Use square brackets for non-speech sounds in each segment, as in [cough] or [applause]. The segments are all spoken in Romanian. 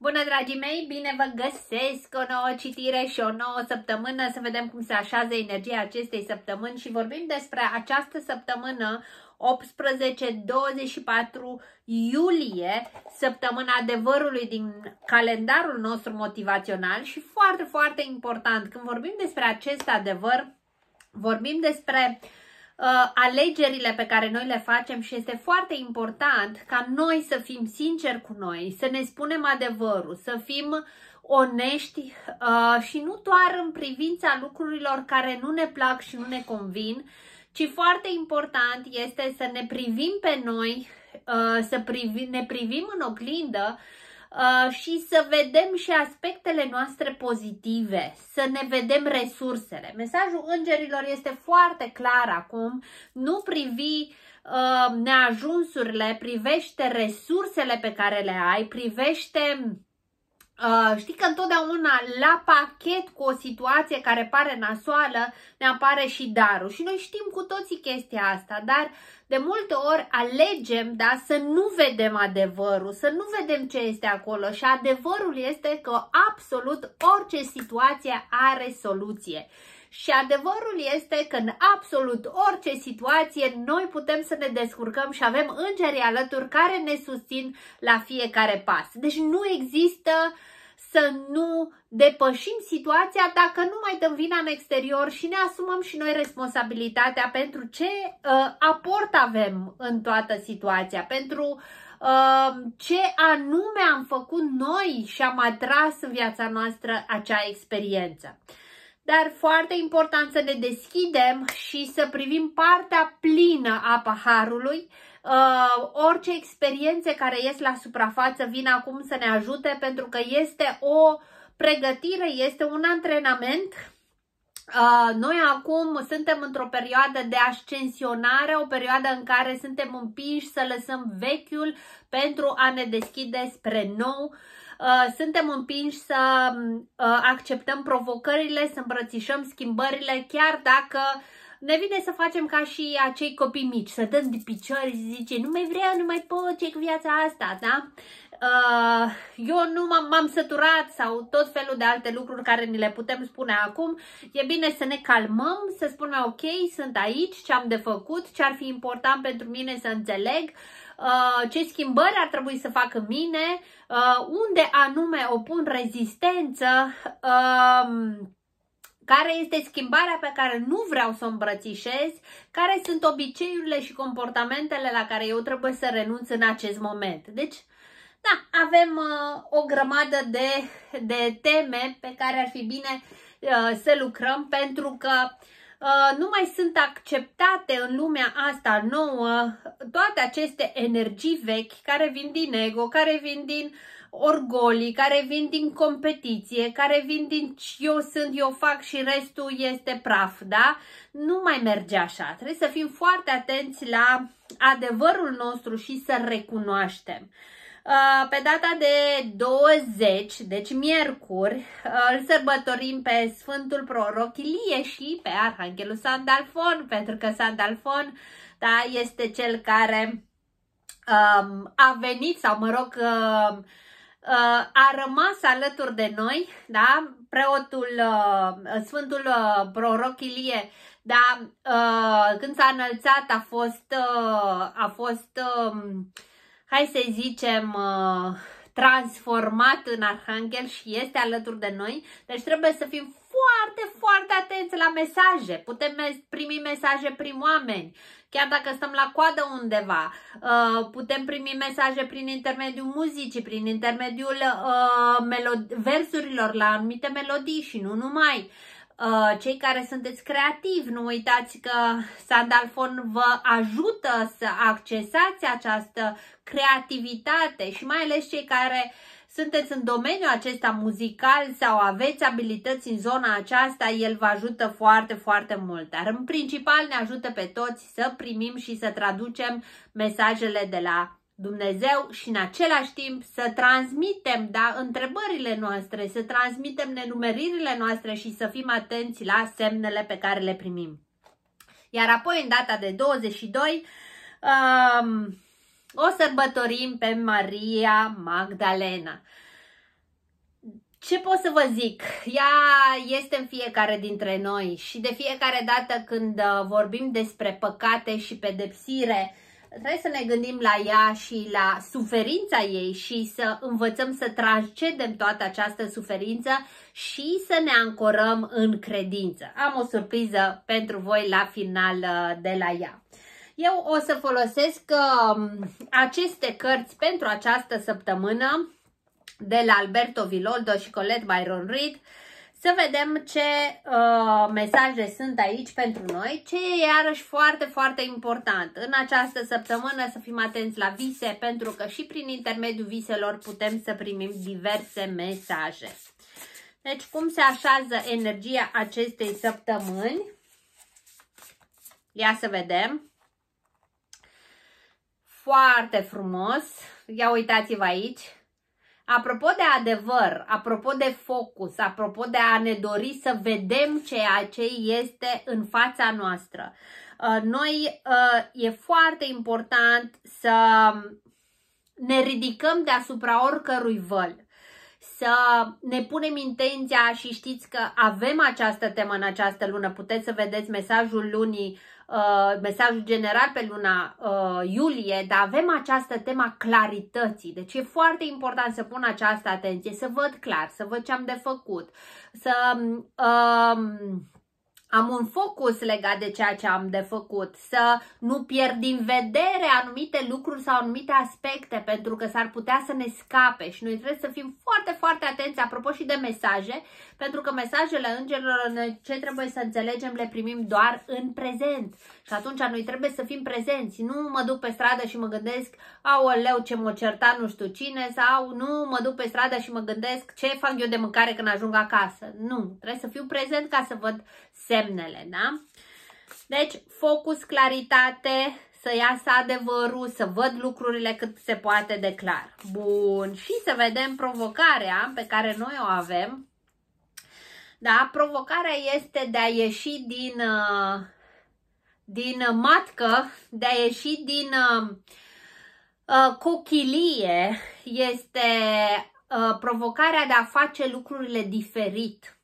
Bună, dragii mei! Bine vă găsesc! O nouă citire și o nouă săptămână să vedem cum se așează energia acestei săptămâni și vorbim despre această săptămână 18-24 iulie, săptămâna adevărului din calendarul nostru motivațional și foarte, foarte important, când vorbim despre acest adevăr, vorbim despre uh, uh, alegerile pe care noi le facem și este foarte important ca noi să fim sinceri cu noi, să ne spunem adevărul, să fim onești uh, și nu doar în privința lucrurilor care nu ne plac și nu ne convin, ci foarte important este să ne privim pe noi, uh, să privi, ne privim în oglindă Uh, și să vedem și aspectele noastre pozitive, să ne vedem resursele. Mesajul îngerilor este foarte clar acum, nu privi uh, neajunsurile, privește resursele pe care le ai, privește Uh, știi că întotdeauna la pachet cu o situație care pare nasoală ne apare și darul și noi știm cu toții chestia asta, dar de multe ori alegem da, să nu vedem adevărul, să nu vedem ce este acolo și adevărul este că absolut orice situație are soluție. Și adevărul este că în absolut orice situație noi putem să ne descurcăm și avem îngerii alături care ne susțin la fiecare pas. Deci nu există să nu depășim situația dacă nu mai dăm vina în exterior și ne asumăm și noi responsabilitatea pentru ce uh, aport avem în toată situația, pentru uh, ce anume am făcut noi și am atras în viața noastră acea experiență dar foarte important să ne deschidem și să privim partea plină a paharului. Uh, orice experiențe care ies la suprafață vin acum să ne ajute pentru că este o pregătire, este un antrenament uh, noi acum suntem într-o perioadă de ascensionare, o perioadă în care suntem împinși să lăsăm vechiul pentru a ne deschide spre nou. Uh, Uh, suntem împinși să um, uh, acceptăm provocările, să îmbrățișăm schimbările, chiar dacă ne vine să facem ca și acei copii mici, să dăm de picioare și zice nu mai vreau, nu mai pot, ce cu viața asta, da? Uh, eu nu m-am săturat sau tot felul de alte lucruri care ni le putem spune acum, e bine să ne calmăm, să spunem ok, sunt aici, ce am de făcut, ce ar fi important pentru mine să înțeleg, Uh, ce schimbări ar trebui să fac în mine, uh, unde anume opun rezistență, um, care este schimbarea pe care nu vreau să o îmbrățișez, care sunt obiceiurile și comportamentele la care eu trebuie să renunț în acest moment. Deci, da, avem uh, o grămadă de, de teme pe care ar fi bine uh, să lucrăm pentru că uh, Uh, nu mai sunt acceptate în lumea asta nouă toate aceste energii vechi care vin din ego, care vin din orgolii, care vin din competiție, care vin din eu sunt, eu fac și restul este praf, da? Nu mai merge așa. Trebuie să fim foarte atenți la adevărul nostru și să recunoaștem. Uh, pe data de 20, deci miercuri, uh, îl sărbătorim pe Sfântul Proroc Ilie și pe Arhanghelul Sandalfon, pentru că Sandalfon da, este cel care um, a venit sau, mă rog, um, uh, a rămas alături de noi, da? preotul, Sfântul Proroc Ilie, da? când s-a înălțat a fost, a fost um, hai să zicem, uh, transformat în arhanghel și este alături de noi. Deci trebuie să fim foarte, foarte atenți la mesaje. Putem primi mesaje prin oameni, chiar dacă stăm la coadă undeva. Uh, putem primi mesaje prin intermediul muzicii, prin intermediul uh, versurilor la anumite melodii și nu numai. Uh, cei care sunteți creativi, nu uitați că Sandalfon vă ajută să accesați această creativitate și mai ales cei care sunteți în domeniul acesta muzical sau aveți abilități în zona aceasta, el vă ajută foarte, foarte mult. Dar în principal ne ajută pe toți să primim și să traducem mesajele de la Dumnezeu și în același timp să transmitem da, întrebările noastre, să transmitem nenumeririle noastre și să fim atenți la semnele pe care le primim. Iar apoi, în data de 22, um, o sărbătorim pe Maria Magdalena. Ce pot să vă zic? Ea este în fiecare dintre noi și de fiecare dată când uh, vorbim despre păcate și pedepsire, trebuie să ne gândim la ea și la suferința ei și să învățăm să transcedem toată această suferință și să ne ancorăm în credință. Am o surpriză pentru voi la final uh, de la ea. Eu o să folosesc um, aceste cărți pentru această săptămână de la Alberto Viloldo și Colette Byron Reid să vedem ce uh, mesaje sunt aici pentru noi, ce e iarăși foarte, foarte important. În această săptămână să fim atenți la vise, pentru că și prin intermediul viselor putem să primim diverse mesaje. Deci cum se așează energia acestei săptămâni? Ia să vedem. Foarte frumos. Ia uitați-vă aici. Apropo de adevăr, apropo de focus, apropo de a ne dori să vedem ceea ce este în fața noastră, uh, noi uh, e foarte important să ne ridicăm deasupra oricărui văl să ne punem intenția și știți că avem această temă în această lună. Puteți să vedeți mesajul lunii Uh, mesajul general pe luna uh, iulie, dar avem această tema clarității. Deci e foarte important să pun această atenție, să văd clar, să văd ce am de făcut, să... Uh, am un focus legat de ceea ce am de făcut, să nu pierd din vedere anumite lucruri sau anumite aspecte, pentru că s-ar putea să ne scape și noi trebuie să fim foarte, foarte atenți, apropo și de mesaje, pentru că mesajele îngerilor, ce trebuie să înțelegem, le primim doar în prezent. Și atunci noi trebuie să fim prezenți, nu mă duc pe stradă și mă gândesc, leu ce mă certa nu știu cine, sau nu mă duc pe stradă și mă gândesc ce fac eu de mâncare când ajung acasă. Nu, trebuie să fiu prezent ca să văd se semnele, da? Deci, focus, claritate, să iasă adevărul, să văd lucrurile cât se poate de clar. Bun, și să vedem provocarea pe care noi o avem. Da, provocarea este de a ieși din, uh, din matcă, de a ieși din uh, uh, cochilie, este provocarea de a face lucrurile diferit.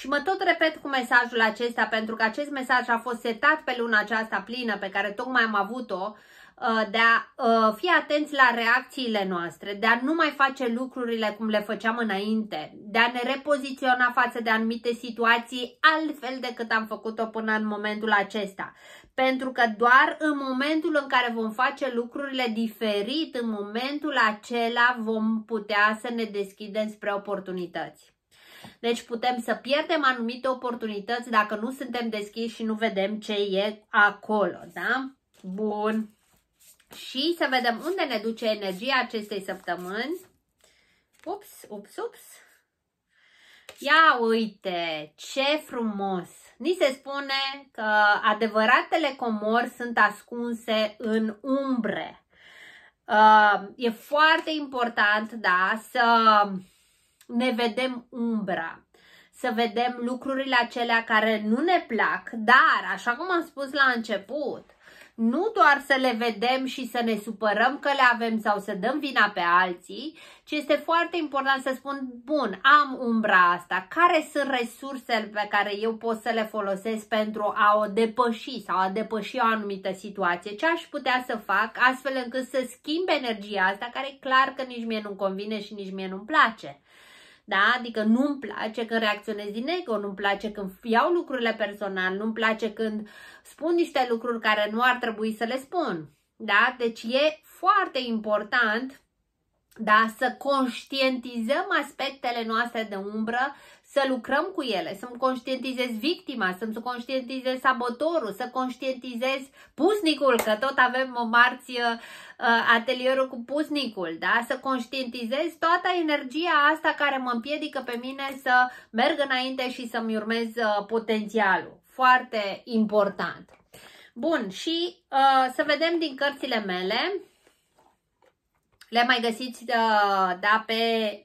Și mă tot repet cu mesajul acesta pentru că acest mesaj a fost setat pe luna aceasta plină pe care tocmai am avut-o uh, de a uh, fi atenți la reacțiile noastre, de a nu mai face lucrurile cum le făceam înainte, de a ne repoziționa față de anumite situații altfel decât am făcut-o până în momentul acesta. Pentru că doar în momentul în care vom face lucrurile diferit, în momentul acela vom putea să ne deschidem spre oportunități. Deci putem să pierdem anumite oportunități dacă nu suntem deschiși și nu vedem ce e acolo, da? Bun. Și să vedem unde ne duce energia acestei săptămâni. Ups, ups, ups. Ia uite, ce frumos! Ni se spune că adevăratele comori sunt ascunse în umbre. Uh, e foarte important, da, să ne vedem umbra, să vedem lucrurile acelea care nu ne plac, dar, așa cum am spus la început, nu doar să le vedem și să ne supărăm că le avem sau să dăm vina pe alții, ci este foarte important să spun, bun, am umbra asta, care sunt resursele pe care eu pot să le folosesc pentru a o depăși sau a depăși o anumită situație, ce aș putea să fac astfel încât să schimb energia asta care e clar că nici mie nu-mi convine și nici mie nu-mi place da? Adică nu-mi place când reacționez din ego, nu-mi place când iau lucrurile personal, nu-mi place când spun niște lucruri care nu ar trebui să le spun, da? Deci e foarte important da? Să conștientizăm aspectele noastre de umbră să lucrăm cu ele, să-mi conștientizez victima, să-mi conștientizez sabotorul, să conștientizez pusnicul, că tot avem marți uh, uh, atelierul cu pusnicul, da? să conștientizez toată energia asta care mă împiedică pe mine să merg înainte și să-mi urmez uh, potențialul. Foarte important. Bun, și uh, să vedem din cărțile mele. Le mai găsiți uh, da, pe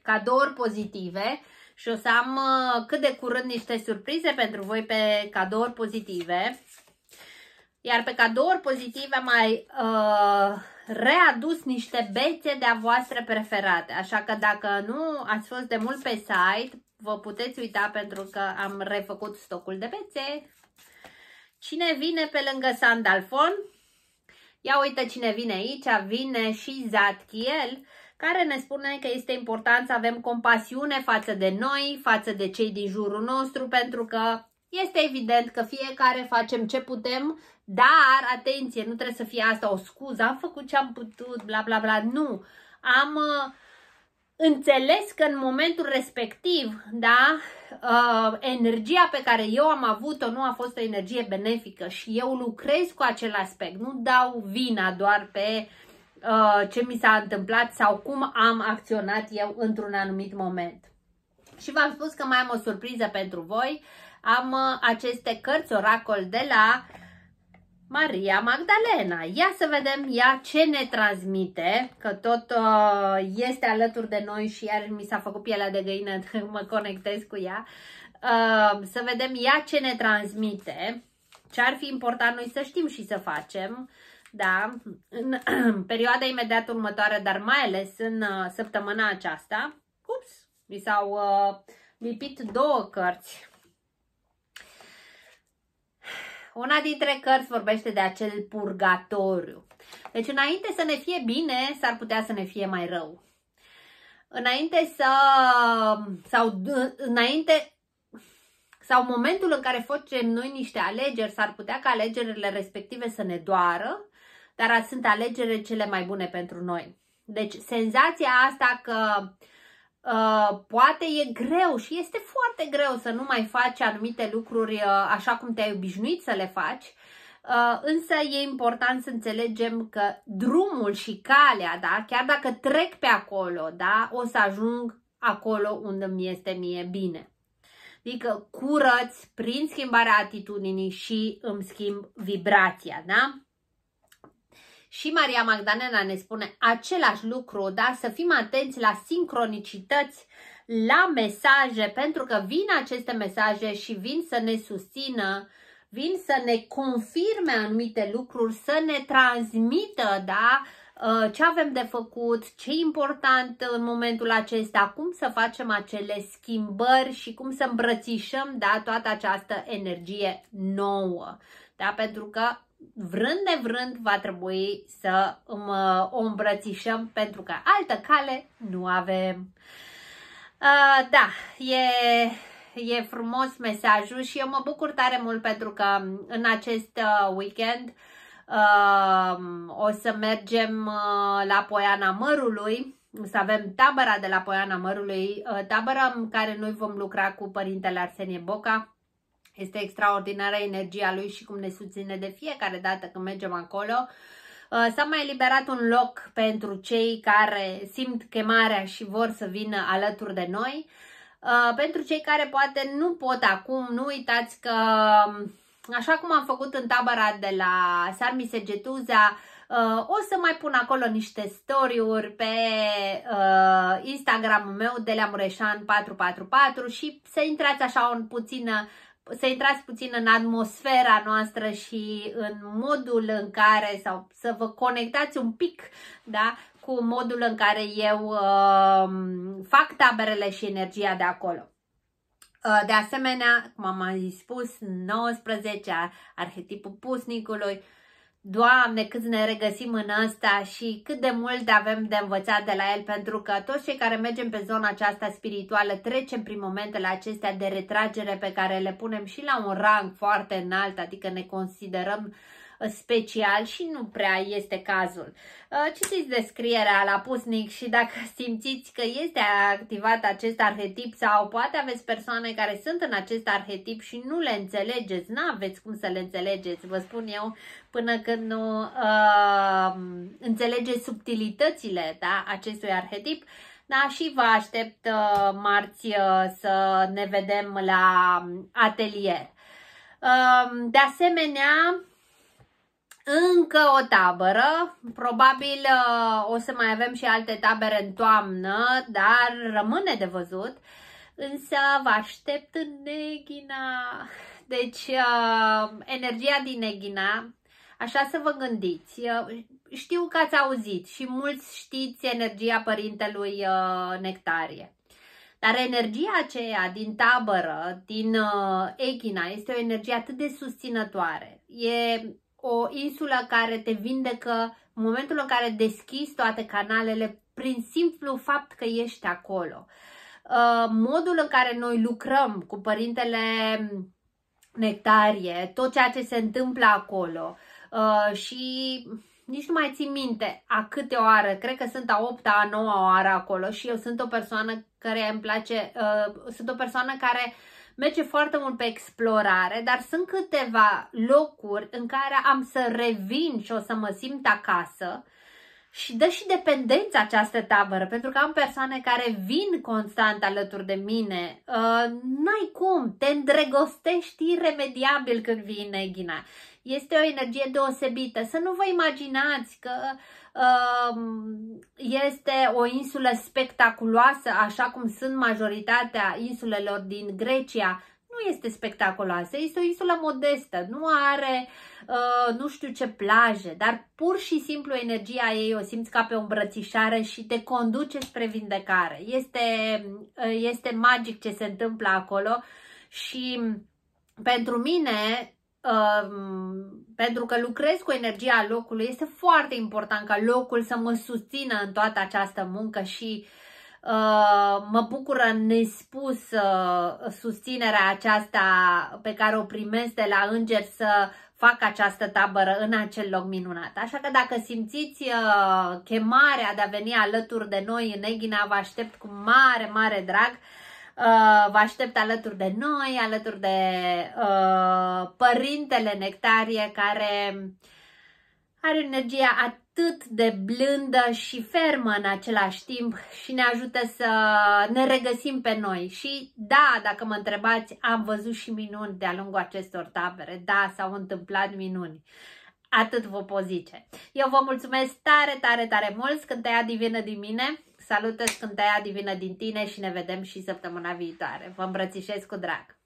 cadouri pozitive. Uh, și o să am uh, cât de curând niște surprize pentru voi pe cadouri pozitive. Iar pe cadouri pozitive am mai uh, readus niște bețe de-a voastre preferate. Așa că dacă nu ați fost de mult pe site, vă puteți uita pentru că am refăcut stocul de bețe. Cine vine pe lângă Sandalfon? Ia uite cine vine aici, vine și Zadkiel care ne spune că este important să avem compasiune față de noi, față de cei din jurul nostru, pentru că este evident că fiecare facem ce putem, dar, atenție, nu trebuie să fie asta o scuză, am făcut ce am putut, bla bla bla, nu. Am uh, înțeles că în momentul respectiv, da, uh, energia pe care eu am avut-o nu a fost o energie benefică și eu lucrez cu acel aspect, nu dau vina doar pe uh, Uh, ce mi s-a întâmplat sau cum am acționat eu într-un anumit moment. Și v-am spus că mai am o surpriză pentru voi. Am uh, aceste cărți oracol de la Maria Magdalena. Ia să vedem ea ce ne transmite, că tot uh, este alături de noi și iar mi s-a făcut pielea de găină, [laughs] mă conectez cu ea. Să vedem ea ce ne transmite, ce ar fi important noi să știm și să facem da, în, perioada imediat următoare, dar mai ales în uh, săptămâna aceasta, ups, mi s-au uh, lipit două cărți. Una dintre cărți vorbește de acel purgatoriu. Deci înainte să ne fie bine, s-ar putea să ne fie mai rău. Înainte să... sau înainte sau momentul în care facem noi niște alegeri, s-ar putea ca alegerile respective să ne doară dar sunt alegerile cele mai bune pentru noi. Deci senzația asta că uh, poate e greu și este foarte greu să nu mai faci anumite lucruri uh, așa cum te-ai obișnuit să le faci, Uh, însă e important să înțelegem că drumul și calea, da, chiar dacă trec pe acolo, da, o să ajung acolo unde mi este mie bine. Adică curăț prin schimbarea atitudinii și îmi schimb vibrația, da? Și Maria Magdalena ne spune același lucru, da? Să fim atenți la sincronicități, la mesaje, pentru că vin aceste mesaje și vin să ne susțină, vin să ne confirme anumite lucruri, să ne transmită, da? Uh, ce avem de făcut, ce e important în momentul acesta, cum să facem acele schimbări și cum să îmbrățișăm da, toată această energie nouă. Da? Pentru că vrând nevrând va trebui să o îmbrățișăm pentru că altă cale nu avem. Uh, da, e, e frumos mesajul și eu mă bucur tare mult pentru că în acest weekend uh, o să mergem uh, la Poiana Mărului să avem tabăra de la Poiana Mărului, tabăra în care noi vom lucra cu părintele Arsenie Boca, este extraordinară energia lui și cum ne susține de fiecare dată când mergem acolo. Uh, s-a mai eliberat un loc pentru cei care simt chemarea și vor să vină alături de noi. Uh, pentru cei care poate nu pot acum, nu uitați că, um, așa cum am făcut în tabăra de la Sarmi Segetuza, uh, o să mai pun acolo niște story-uri pe Instagram-ul meu de Mureșan444 și să intrați așa un puțină să intrați puțin în atmosfera noastră și în modul în care, sau să vă conectați un pic, da? cu modul în care eu uh, fac taberele și energia de acolo. Uh, de asemenea, cum am mai spus, 19 arhetipul pusnicului, uh, Doamne, cât ne regăsim în asta și cât de mult avem de învățat de la el, pentru că toți cei care mergem pe zona aceasta spirituală trecem prin momentele acestea de retragere pe care le punem și la un rang foarte înalt, adică ne considerăm uh, Uh, special și nu prea este cazul. Uh, citiți descrierea la pusnic și dacă [laughs] simțiți că este activat acest arhetip sau poate aveți persoane care sunt în acest arhetip și nu le înțelegeți, nu aveți cum să le înțelegeți, vă spun eu, până când nu uh, înțelegeți subtilitățile da, acestui arhetip, da, și vă aștept uh, marți uh, să ne vedem la atelier. Uh, de asemenea, încă o tabără, probabil uh, o să mai avem și alte tabere în toamnă, dar rămâne de văzut. Însă vă aștept în Neghina. Deci, uh, energia din Neghina, așa să vă gândiți. Uh, știu că ați auzit și mulți știți energia părintelui Nectarie. Dar energia aceea din tabără, din uh, echina, este o energie atât de susținătoare. E o insulă care te vindecă în momentul în care deschizi toate canalele prin simplu fapt că ești acolo. Uh, modul în care noi lucrăm cu părintele Nectarie, tot ceea ce se întâmplă acolo uh, și nici nu mai țin minte a câte oară, cred că sunt a opta, a noua oară acolo și eu sunt o persoană care îmi place, uh, sunt o persoană care merge foarte mult pe explorare, dar sunt câteva locuri în care am să revin și o să mă simt acasă și dă și dependența această tabără, pentru că am persoane care vin constant alături de mine. Uh, n-ai cum, te îndrăgostești iremediabil când vine Ghina. Este o energie deosebită. Să nu vă imaginați că um, este o insulă spectaculoasă, așa cum sunt majoritatea insulelor din Grecia. Nu este spectaculoasă, este o insulă modestă, nu are uh, nu știu ce plaje, dar pur și simplu energia ei o simți ca pe o îmbrățișare și te conduce spre vindecare. Este, uh, este magic ce se întâmplă acolo și mm, pentru mine pentru că lucrez cu energia locului, este foarte important ca locul să mă susțină în toată această muncă și uh, mă bucură nespus uh, susținerea aceasta pe care o primesc de la înger să fac această tabără în acel loc minunat. Așa că dacă simțiți uh, chemarea de a veni alături de noi în Eghina, vă aștept cu mare, mare drag. Uh, vă aștept alături de noi, alături de uh, părintele Nectarie care are energia atât de blândă și fermă în același timp și ne ajută să ne regăsim pe noi. Și da, dacă mă întrebați, am văzut și minuni de-a lungul acestor tabere. Da, s-au întâmplat minuni. Atât vă pot zice. Eu vă mulțumesc tare, tare, tare mult, Scânteia Divină din mine. Salută scânteia divină din tine și ne vedem și săptămâna viitoare. Vă îmbrățișez cu drag!